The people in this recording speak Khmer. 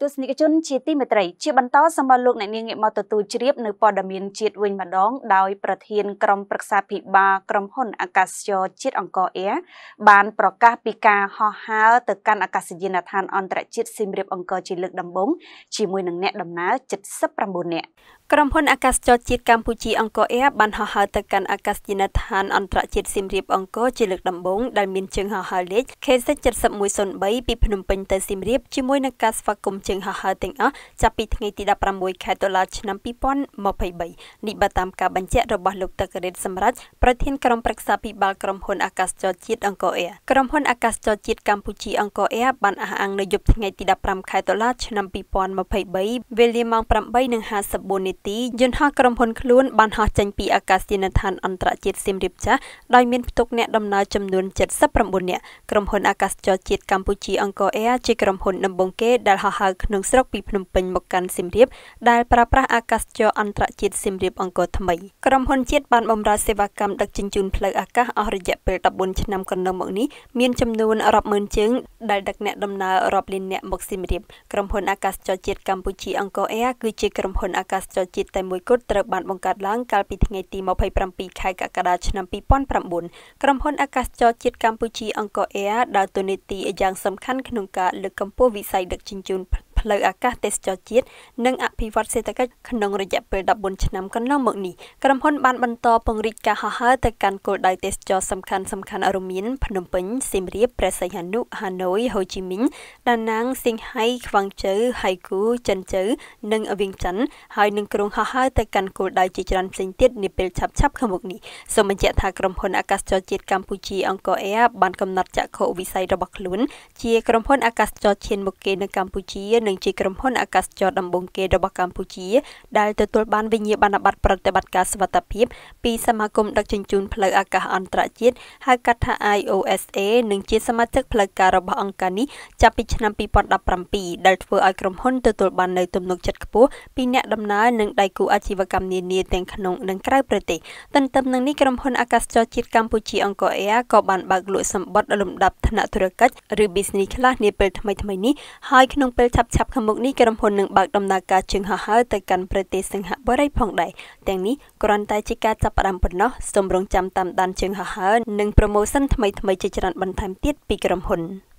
ទស្សនិកជនជាទីមេត្រីជាបន្តសម្រាប់លោកអ្នកនាងមកទទួលជ្រាបនៅព័ត៌មានជាតិវិញម្ដងដោយប្រធានក្រុមប្រឹក្សាភិបាលក្រុមហ៊ុន អាកាសយោជាតិអង្គរអែបានប្រកាសពីការហោះហើរទៅកាន់អាកាសយានដ្ឋានអន្តរជាតិស៊ីមរៀបអង្គរជាលើកដំបូងជាមួយនឹងអ្នកដំណើរ79នាក់ក្រុមហ៊ុនអាកាសចរជាតិកម្ពុជាអង្គរអែបានហោះហើរទៅកាន់អាកាសយានដ្ឋានអន្តរជាតិសៀមរាបអង្គរជាលើកដំបូងដែលមានជើងហោះហើរលេខ KZ7103 ពីភ្នំពេញទៅសៀមរាបជាមួយនឹងការស្វាគមន៍ជើងហោះហើរទាំងអស់ចាប់ពីថ្ងៃទី16ខែតុលាឆ្នាំ2023នេះបើតាមការបញ្ជាក់របស់លោកតករិទ្ធសម្រាប់ប្រធានក្រុមប្រឹក្សាពិបាលក្រុមហ៊ុនអាកាសចរជាតិអង្គរអែរក្រុមហ៊ុនអាកាសចរជាតិកម្ពុជាអង្គរអែរបានអះអាងនៅយប់ថ្ងៃទី15ខែតុលាឆ្នាំ2023វេលាម៉ោង8:54នាទី យន្តហោះក្រុមហ៊ុនខ្លួនបានហោះចេញពីអាកាសយានដ្ឋានអន្តរជាតិសៀមរាបចាស់ដោយមានផ្ទុកអ្នកដំណើរចំនួន79នាក់ក្រុមហ៊ុនអាកាសចរជាតិកម្ពុជាអង្គរអែរជាក្រុមហ៊ុនដំបូងគេដែលហោះហើរក្នុងស្រុកពីភ្នំពេញមកកាន់សៀមរាបដែលប្រើប្រាស់អាកាសចរអន្តរជាតិសៀមរាបអង្គរថ្មីក្រុមហ៊ុនជាតិបានបម្រើសេវាកម្មដឹកជញ្ជូនផ្លូវអាកាសអស់រយៈពេល14ឆ្នាំកន្លងមកនេះមានចំនួនរាប់ម៉ឺនជើងដែលដឹកអ្នកដំណើររាប់លានអ្នកមកសៀមរាបក្រុមហ៊ុនអាកាសចរជាតិកម្ពុជាអង្គរ Air គឺជាក្រុមហ៊ុនអាកាសចរជាតិតែមួយគត់ត្រូវបានបង្កើតឡើងកាលពីថ្ងៃទី27ខែកក្កដាឆ្នាំ2009ក្រុមហ៊ុនអាកាសចរជាតិកម្ពុជាអង្គរ Air ដើរតួនាទីយ៉ាងសំខាន់ក្នុងការលើកកម្ពស់វិស័យដឹកជញ្ជូនផ្លូវអាកាសទេសចរជាតិនិងអភិវឌ្ឍសេដ្ឋកិច្ចក្នុងរយៈពេល14ឆ្នាំកន្លងមកនេះក្រុមហ៊ុនបានបន្តពង្រីកការហោះហើរទៅកាន់គោលដៅទេសចរសំខាន់សំខាន់រួមមានភ្នំពេញសៀមរាបព្រះសីហនុហាណូយហូជីមីញដាណាងសៀងហៃខ្វាងជូវហៃគូចិនជូវនិងវៀងចិនហើយនឹងក្រុងហោះហើរទៅកាន់គោលដៅជាច្រើនផ្សេងទៀតនាពេលឆាប់ៗខាងមុខនេះសូមបញ្ជាក់ថាក្រុមហ៊ុនអាកាសចរជាតិកម្ពុជាអង្គរ Air បានកំណត់ចក្ខុវិស័យរបស់ខ្លួន ជាក្រុមហ៊ុនអាកាសចរឈានមុខគេនៅកម្ពុជានៅនឹងជាក្រុមហ៊ុនអាកាសចរដំបងគេរបស់កម្ពុជាដែលទទួលបានវិញ្ញាបនបត្រប្រតិបត្តិការសុវត្ថិភាពពីសមាគមដឹកជញ្ជូនផ្លូវអាកាសអន្តរជាតិហៅកាត់ថា IOSA និងជាសមាជិកផ្លូវការរបស់អង្គការនេះចាប់ពីឆ្នាំ2017ដែលធ្វើឲ្យក្រុមហ៊ុនទទួលបាននូវទំនុកចិត្តខ្ពស់ពីអ្នកដំណើរនិងដៃគូអាជីវកម្មនានាទាំងក្នុង និងក្រៅប្រទេសទន្ទឹមនឹងនេះក្រុមហ៊ុនអាកាសចរជាតិកម្ពុជាអង្គរ Air ក៏បានបើកលក់សម្បត្តិលំដាប់ថ្នាក់ធុរកិច្ចឬ business class នាពេលថ្មីៗនេះហើយក្នុងពេលឆាប់ៗឆាប់ខាងមុខនេះក្រុមហ៊ុននឹងបើកដំណើរការជើងហោះហើរទៅកាន់ប្រទេសសិង្ហបុរីផងដែរទាំងនេះគ្រាន់តែជាការចាប់ផ្ដើមប៉ុណ្ណោះសូមរងចាំតាមដានជើងហោះហើរនិងប្រូម៉ូសិនថ្មីៗជាច្រើនបន្ថែមទៀតពីក្រុមហ៊ុន។